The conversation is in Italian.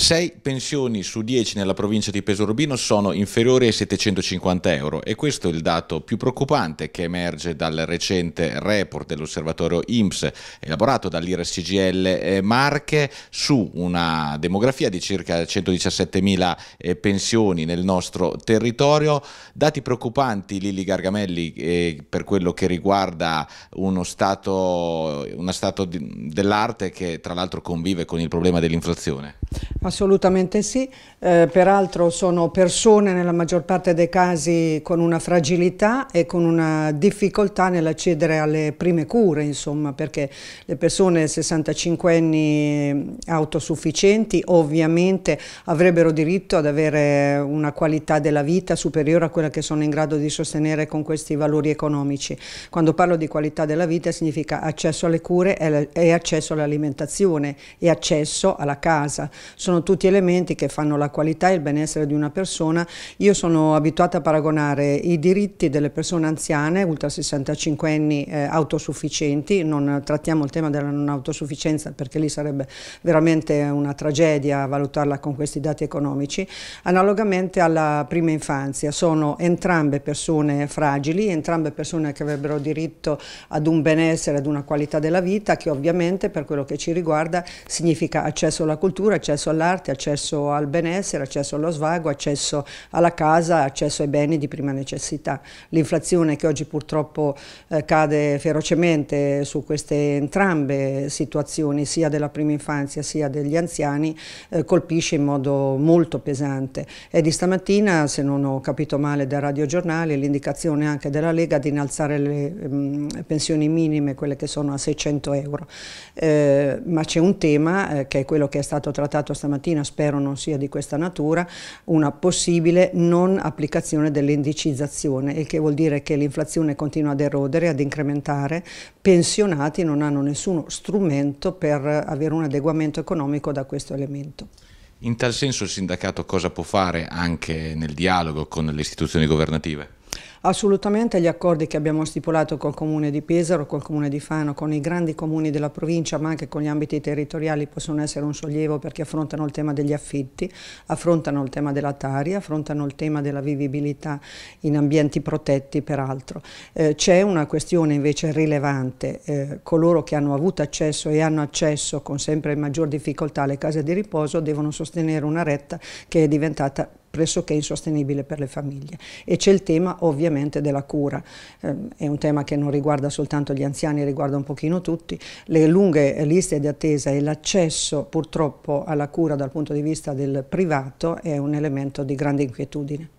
6 pensioni su 10 nella provincia di Pesaro sono inferiori ai 750 euro e questo è il dato più preoccupante che emerge dal recente report dell'osservatorio IMSS elaborato dall'IRSCGL eh, Marche su una demografia di circa 117.000 eh, pensioni nel nostro territorio. Dati preoccupanti Lili Gargamelli eh, per quello che riguarda uno stato, uno stato dell'arte che tra l'altro convive con il problema dell'inflazione. Assolutamente sì, eh, peraltro sono persone nella maggior parte dei casi con una fragilità e con una difficoltà nell'accedere alle prime cure, insomma, perché le persone 65 anni autosufficienti ovviamente avrebbero diritto ad avere una qualità della vita superiore a quella che sono in grado di sostenere con questi valori economici. Quando parlo di qualità della vita significa accesso alle cure e accesso all'alimentazione e accesso alla casa. Sono sono tutti elementi che fanno la qualità e il benessere di una persona. Io sono abituata a paragonare i diritti delle persone anziane, ultra 65 anni, eh, autosufficienti, non trattiamo il tema della non autosufficienza perché lì sarebbe veramente una tragedia valutarla con questi dati economici, analogamente alla prima infanzia, sono entrambe persone fragili, entrambe persone che avrebbero diritto ad un benessere, ad una qualità della vita che ovviamente per quello che ci riguarda significa accesso alla cultura, accesso all'arte, all'arte, accesso al benessere, accesso allo svago, accesso alla casa, accesso ai beni di prima necessità. L'inflazione che oggi purtroppo eh, cade ferocemente su queste entrambe situazioni, sia della prima infanzia sia degli anziani, eh, colpisce in modo molto pesante. E di stamattina, se non ho capito male dal radiogiornale, l'indicazione anche della Lega di innalzare le mh, mm, pensioni minime, quelle che sono a 600 euro. Eh, ma c'è un tema eh, che è quello che è stato trattato stamattina stamattina, spero non sia di questa natura, una possibile non applicazione dell'indicizzazione, il che vuol dire che l'inflazione continua ad erodere, ad incrementare, pensionati non hanno nessuno strumento per avere un adeguamento economico da questo elemento. In tal senso il sindacato cosa può fare anche nel dialogo con le istituzioni governative? Assolutamente gli accordi che abbiamo stipulato col Comune di Pesaro, col Comune di Fano, con i grandi comuni della provincia ma anche con gli ambiti territoriali possono essere un sollievo perché affrontano il tema degli affitti, affrontano il tema della taria, affrontano il tema della vivibilità in ambienti protetti peraltro. Eh, C'è una questione invece rilevante, eh, coloro che hanno avuto accesso e hanno accesso con sempre maggior difficoltà alle case di riposo devono sostenere una retta che è diventata pressoché insostenibile per le famiglie. E c'è il tema ovviamente della cura, eh, è un tema che non riguarda soltanto gli anziani, riguarda un pochino tutti, le lunghe liste di attesa e l'accesso purtroppo alla cura dal punto di vista del privato è un elemento di grande inquietudine.